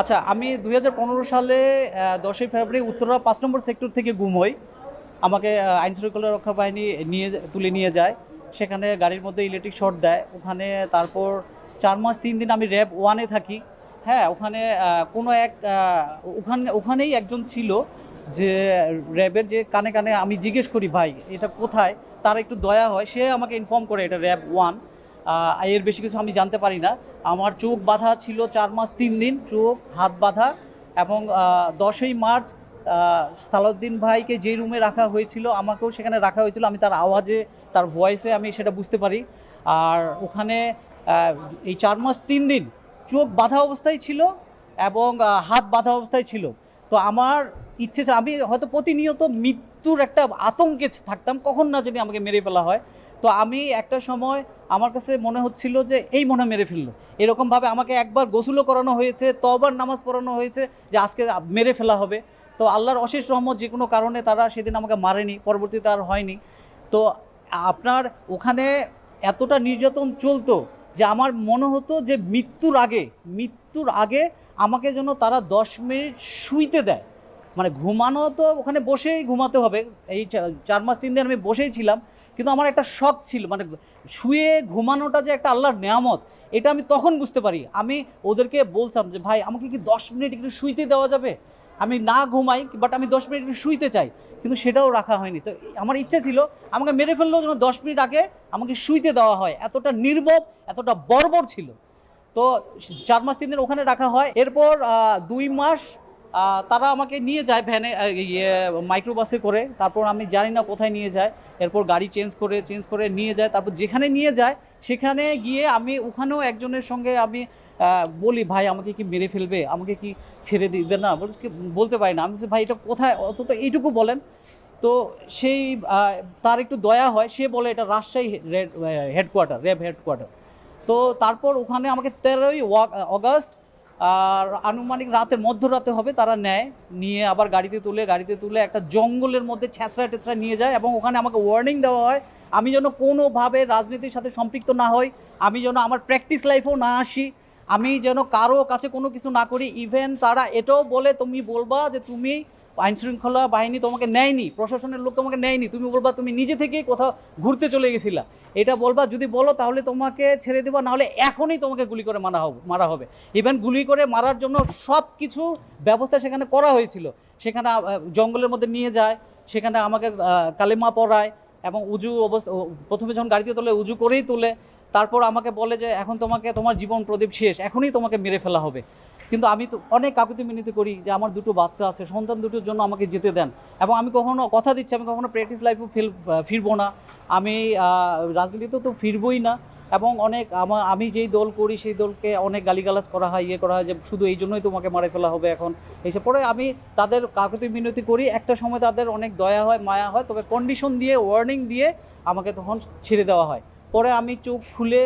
আচ্ছা আমি দুই সালে দশই ফেব্রুয়ারি উত্তরা পাঁচ নম্বর সেক্টর থেকে গুম হই আমাকে আইন শৃঙ্খলা রক্ষা বাহিনী নিয়ে তুলে নিয়ে যায় সেখানে গাড়ির মধ্যে ইলেকট্রিক শর্ট দেয় ওখানে তারপর চার মাস তিন দিন আমি র্যাব ওয়ানে থাকি হ্যাঁ ওখানে কোনো এক ওখানে ওখানেই একজন ছিল যে র্যাবের যে কানে কানে আমি জিজ্ঞেস করি ভাই এটা কোথায় তার একটু দয়া হয় সে আমাকে ইনফর্ম করে এটা র্যাব ওয়ান এর বেশি কিছু আমি জানতে পারি না আমার চোখ বাঁধা ছিল চার মাস তিন দিন চোখ হাত বাঁধা এবং দশই মার্চ সালাউদ্দিন ভাইকে যে রুমে রাখা হয়েছিল আমাকেও সেখানে রাখা হয়েছিল আমি তার আওয়াজে তার ভয়েসে আমি সেটা বুঝতে পারি আর ওখানে এই চার মাস তিন দিন চোখ বাঁধা অবস্থায় ছিল এবং হাত বাঁধা অবস্থায় ছিল তো আমার ইচ্ছে আমি হয়তো প্রতিনিয়ত মৃত্যুর একটা আতঙ্কে থাকতাম কখন না যদি আমাকে মেরে ফেলা হয় তো আমি একটা সময় আমার কাছে মনে হচ্ছিল যে এই মনে মেরে ফেললো এরকমভাবে আমাকে একবার গোসুলও করানো হয়েছে তবার নামাজ পড়ানো হয়েছে যে আজকে মেরে ফেলা হবে তো আল্লাহর অশেষ রহমত যে কোনো কারণে তারা সেদিন আমাকে মারেনি পরবর্তীতে আর হয়নি তো আপনার ওখানে এতটা নির্যাতন চলতো যে আমার মনে হতো যে মৃত্যুর আগে মৃত্যুর আগে আমাকে যেন তারা দশ মিনিট শুইতে দেয় মানে ঘুমানো তো ওখানে বসেই ঘুমাতে হবে এই চার মাস তিন দিন আমি বসেই ছিলাম কিন্তু আমার একটা শখ ছিল মানে শুয়ে ঘুমানোটা যে একটা আল্লাহর নেয়ামত এটা আমি তখন বুঝতে পারি আমি ওদেরকে বলতাম যে ভাই আমাকে কি দশ মিনিট একটু শুইতে দেওয়া যাবে আমি না ঘুমাই বাট আমি দশ মিনিট একটু শুইতে চাই কিন্তু সেটাও রাখা হয়নি তো আমার ইচ্ছা ছিল আমাকে মেরে ফেললেও যেন দশ মিনিট আগে আমাকে শুইতে দেওয়া হয় এতটা নির্ভব এতটা বর্বর ছিল তো চার মাস তিন দিন ওখানে রাখা হয় এরপর দুই মাস তারা আমাকে নিয়ে যায় ভ্যানে ইয়ে মাইক্রোবাসে করে তারপর আমি জানি না কোথায় নিয়ে যায় এরপর গাড়ি চেঞ্জ করে চেঞ্জ করে নিয়ে যায় তারপর যেখানে নিয়ে যায় সেখানে গিয়ে আমি ওখানেও একজনের সঙ্গে আমি বলি ভাই আমাকে কি মেরে ফেলবে আমাকে কি ছেড়ে দিবে না বলতে পারি না আমি ভাই এটা কোথায় অন্তত এইটুকু বলেন তো সেই তার একটু দয়া হয় সে বলে এটা রাজশাহী হেডকোয়ার্টার র্যাব হেডকোয়ার্টার তো তারপর ওখানে আমাকে তেরোই অগাস্ট আর আনুমানিক রাতে মধ্যরাতে হবে তারা নেয় নিয়ে আবার গাড়িতে তুলে গাড়িতে তুলে একটা জঙ্গলের মধ্যে ছ্যাঁচড়া টেছড়া নিয়ে যায় এবং ওখানে আমাকে ওয়ার্নিং দেওয়া হয় আমি যেন কোনোভাবে রাজনীতির সাথে সম্পৃক্ত না হই আমি যেন আমার প্র্যাকটিস লাইফেও না আসি আমি যেন কারো কাছে কোনো কিছু না করি ইভেন তারা এটাও বলে তুমি বলবা যে তুমি আইন শৃঙ্খলা বাহিনী তোমাকে নেয়নি প্রশাসনের লোক তোমাকে নেয়নি তুমি বলবা তুমি নিজে থেকেই কোথাও ঘুরতে চলে গেছিলা এটা বলবা যদি বলো তাহলে তোমাকে ছেড়ে দেবো নাহলে এখনই তোমাকে গুলি করে মারা হবে মারা হবে ইভেন গুলি করে মারার জন্য সব কিছু ব্যবস্থা সেখানে করা হয়েছিল সেখানে জঙ্গলের মধ্যে নিয়ে যায় সেখানে আমাকে কালেমা পড়ায় এবং উজু অবস্থা প্রথমে যখন গাড়িতে তোলে উজু করেই তোলে তারপর আমাকে বলে যে এখন তোমাকে তোমার জীবন প্রদীপ শেষ এখনই তোমাকে মেরে ফেলা হবে কিন্তু আমি তো অনেক কাকুতি মিনতি করি যে আমার দুটো বাচ্চা আছে সন্তান দুটোর জন্য আমাকে যেতে দেন এবং আমি কখনো কথা দিচ্ছি আমি কখনো প্র্যাকটিস লাইফও ফেল ফিরবো না আমি রাজনীতিতে তো ফিরবই না এবং অনেক আমার আমি যেই দল করি সেই দলকে অনেক গালিগালাজ করা হয় ইয়ে করা হয় যে শুধু এই জন্যই তোমাকে মারে ফেলা হবে এখন এইসব পরে আমি তাদের কাকুতি মিনতি করি একটা সময় তাদের অনেক দয়া হয় মায়া হয় তবে কন্ডিশন দিয়ে ওয়ার্নিং দিয়ে আমাকে তখন ছেড়ে দেওয়া হয় পরে আমি চোখ খুলে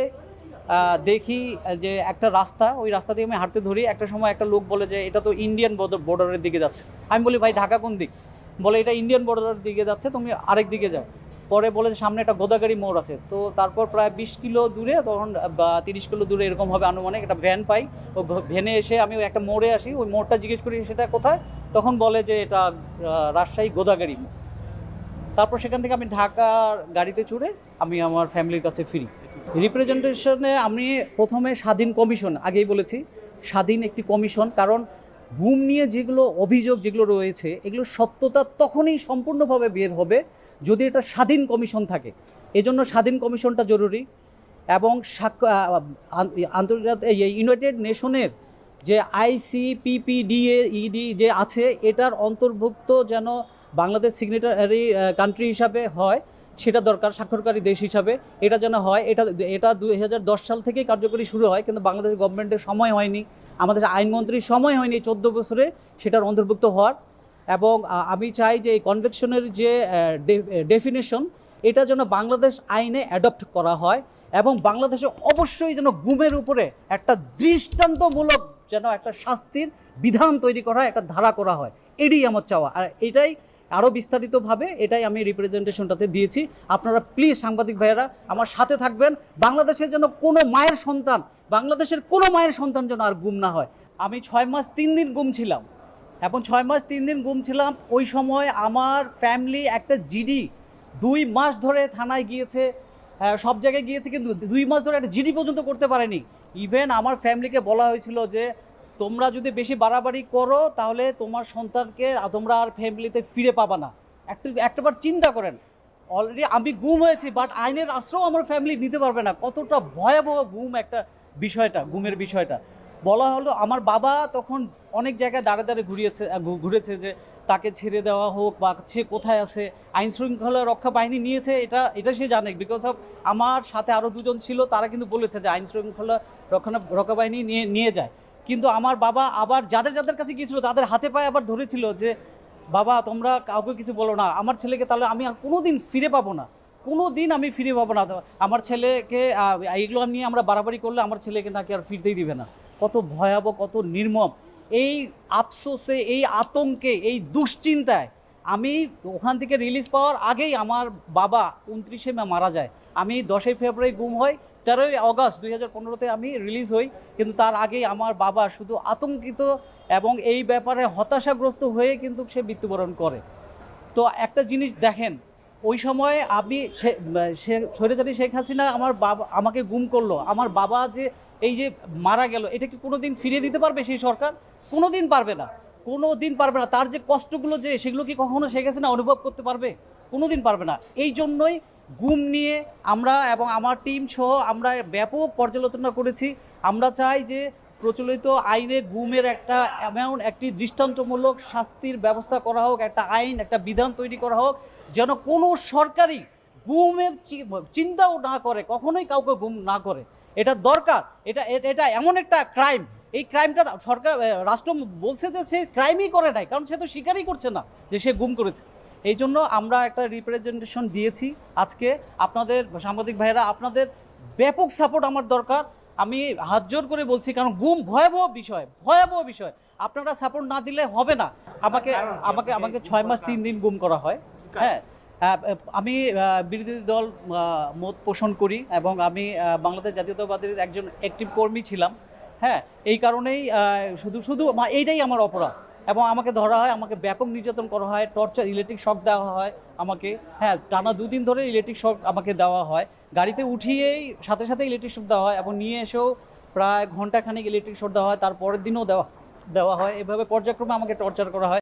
দেখি যে একটা রাস্তা ওই রাস্তা দিয়ে আমি হাঁটতে ধরি একটা সময় একটা লোক বলে যে এটা তো ইন্ডিয়ান বর্ডারের দিকে যাচ্ছে আমি বলি ভাই ঢাকা কোন দিক বলে এটা ইন্ডিয়ান বর্ডারের দিকে যাচ্ছে তুমি আরেক দিকে যাও পরে বলে যে সামনে একটা গোদাগাড়ি মোড় আছে তো তারপর প্রায় বিশ কিলো দূরে তখন বা তিরিশ কিলো দূরে এরকম হবে আনুমানিক একটা ভ্যান পাই ও ভ্যানে এসে আমি একটা মোড়ে আসি ওই মোড়টা জিজ্ঞেস করি সেটা কোথায় তখন বলে যে এটা রাজশাহী গোদাগাড়ি মোড় তারপর সেখান থেকে আমি ঢাকার গাড়িতে চড়ে আমি আমার ফ্যামিলির কাছে ফিরি রিপ্রেজেন্টেশনে আমি প্রথমে স্বাধীন কমিশন আগেই বলেছি স্বাধীন একটি কমিশন কারণ ঘুম নিয়ে যেগুলো অভিযোগ যেগুলো রয়েছে এগুলো সত্যতা তখনই সম্পূর্ণভাবে বের হবে যদি এটা স্বাধীন কমিশন থাকে এজন্য স্বাধীন কমিশনটা জরুরি এবং আন্তর্জাতিক ইউনাইটেড নেশনের যে আইসিপিপিডিএ ইডি e যে আছে এটার অন্তর্ভুক্ত যেন বাংলাদেশ সিগনেটারি কান্ট্রি হিসাবে হয় সেটা দরকার স্বাক্ষরকারী দেশ হিসাবে এটা যেন হয় এটা এটা দুই সাল থেকেই কার্যকরী শুরু হয় কিন্তু বাংলাদেশ গভর্নমেন্টের সময় হয়নি আমাদের আইনমন্ত্রীর সময় হয়নি চোদ্দো বছরে সেটার অন্তর্ভুক্ত হওয়ার এবং আমি চাই যে এই কনভেকশনের যে ডেফিনেশন এটা যেন বাংলাদেশ আইনে অ্যাডপ্ট করা হয় এবং বাংলাদেশে অবশ্যই যেন গুমের উপরে একটা দৃষ্টান্তমূলক যেন একটা শাস্তির বিধান তৈরি করা হয় একটা ধারা করা হয় এটাই আমার চাওয়া আর এটাই আরও বিস্তারিতভাবে এটাই আমি রিপ্রেজেন্টেশনটাতে দিয়েছি আপনারা প্লিজ সাংবাদিক ভাইয়েরা আমার সাথে থাকবেন বাংলাদেশের যেন কোনো মায়ের সন্তান বাংলাদেশের কোনো মায়ের সন্তান যেন আর গুম না হয় আমি ছয় মাস তিন দিন গুম ছিলাম এখন ছয় মাস তিন দিন গুম ছিলাম ওই সময় আমার ফ্যামিলি একটা জিডি দুই মাস ধরে থানায় গিয়েছে হ্যাঁ, সব জায়গায় গিয়েছে কিন্তু দুই মাস ধরে একটা জিডি পর্যন্ত করতে পারেনি ইভেন আমার ফ্যামিলিকে বলা হয়েছিল যে তোমরা যদি বেশি বাড়াবাড়ি করো তাহলে তোমার সন্তানকে তোমরা আর ফ্যামিলিতে ফিরে পাবা না একটু একটাবার চিন্তা করেন অলরেডি আমি গুম হয়েছি বাট আইনের আশ্রয় আমার ফ্যামিলি নিতে পারবে না কতটা ভয়াবহ গুম একটা বিষয়টা গুমের বিষয়টা বলা হলো আমার বাবা তখন অনেক জায়গায় দাঁড়ে দাঁড়ে ঘুরিয়েছে ঘুরেছে যে তাকে ছেড়ে দেওয়া হোক বা সে কোথায় আছে আইন শৃঙ্খলা রক্ষা বাহিনী নিয়েছে এটা এটা সে জানে বিকজ অফ আমার সাথে আরও দুজন ছিল তারা কিন্তু বলেছে যে আইন শৃঙ্খলা রক্ষা রক্ষা বাহিনী নিয়ে নিয়ে যায় কিন্তু আমার বাবা আবার যাদের যাদের কাছে গিয়েছিল তাদের হাতে পায়ে আবার ধরেছিল যে বাবা তোমরা কাউকে কিছু বলো না আমার ছেলেকে তাহলে আমি আর কোনো দিন ফিরে পাবো না কোনো দিন আমি ফিরে পাবো না আমার ছেলেকে এইগুলো নিয়ে আমরা বাড়াবাড়ি করলে আমার ছেলেকে নাকি আর ফিরতেই দিবে না কত ভয়াবহ কত নির্মম এই আফসোসে এই আতঙ্কে এই দুশ্চিন্তায় আমি ওখান থেকে রিলিজ পাওয়ার আগেই আমার বাবা উনত্রিশে মে মারা যায় আমি দশই ফেব্রুয়ারি গুম হয় তেরোই অগস্ট দুই হাজার পনেরোতে আমি রিলিজ হই কিন্তু তার আগেই আমার বাবা শুধু আতঙ্কিত এবং এই ব্যাপারে হতাশাগ্রস্ত হয়ে কিন্তু সে মৃত্যুবরণ করে তো একটা জিনিস দেখেন ওই সময় আমি সে স্বৈরাচারী শেখ হাসিনা আমার বাবা আমাকে গুম করলো আমার বাবা যে এই যে মারা গেল এটা কি কোনো দিন ফিরিয়ে দিতে পারবে সেই সরকার কোনো দিন পারবে না কোনো দিন পারবে না তার যে কষ্টগুলো যে সেগুলো কি কখনো সে গেছে না অনুভব করতে পারবে কোনো দিন পারবে না এই জন্যই গুম নিয়ে আমরা এবং আমার টিম সহ আমরা ব্যাপক পর্যালোচনা করেছি আমরা চাই যে প্রচলিত আইনে গুমের একটা এমন একটি দৃষ্টান্তমূলক শাস্তির ব্যবস্থা করা হোক একটা আইন একটা বিধান তৈরি করা হোক যেন কোনো সরকারি গুমের চিন্তাও না করে কখনোই কাউকে গুম না করে এটা দরকার এটা এটা এমন একটা ক্রাইম এই ক্রাইমটা সরকার রাষ্ট্র বলছে যে সে ক্রাইমই করে নাই কারণ সে তো স্বীকারই করছে না যে সে গুম করেছে এই জন্য আমরা একটা রিপ্রেজেন্টেশন দিয়েছি আজকে আপনাদের সাংবাদিক ভাইয়েরা আপনাদের ব্যাপক সাপোর্ট আমার দরকার আমি হাত জোর করে বলছি কারণ গুম ভয়াবহ বিষয় ভয়াবহ বিষয় আপনারা সাপোর্ট না দিলে হবে না আমাকে আমাকে আমাকে ছয় মাস তিন দিন গুম করা হয় হ্যাঁ আমি বিরোধী দল মত পোষণ করি এবং আমি বাংলাদেশ জাতীয়তাবাদের একজন অ্যাক্টিভ কর্মী ছিলাম হ্যাঁ এই কারণেই শুধু শুধু এইটাই আমার অপরাধ এবং আমাকে ধরা হয় আমাকে ব্যাপক নির্যাতন করা হয় টর্চার ইলেকট্রিক শক দেওয়া হয় আমাকে হ্যাঁ টানা দুদিন ধরে ইলেকট্রিক শক আমাকে দেওয়া হয় গাড়িতে উঠিয়েই সাথে সাথে ইলেকট্রিক শক দেওয়া হয় এবং নিয়ে এসেও প্রায় ঘন্টাখানেক ইলেকট্রিক শক দেওয়া হয় তার পরের দিনও দেওয়া দেওয়া হয় এভাবে পর্যায়ক্রমে আমাকে টর্চার করা হয়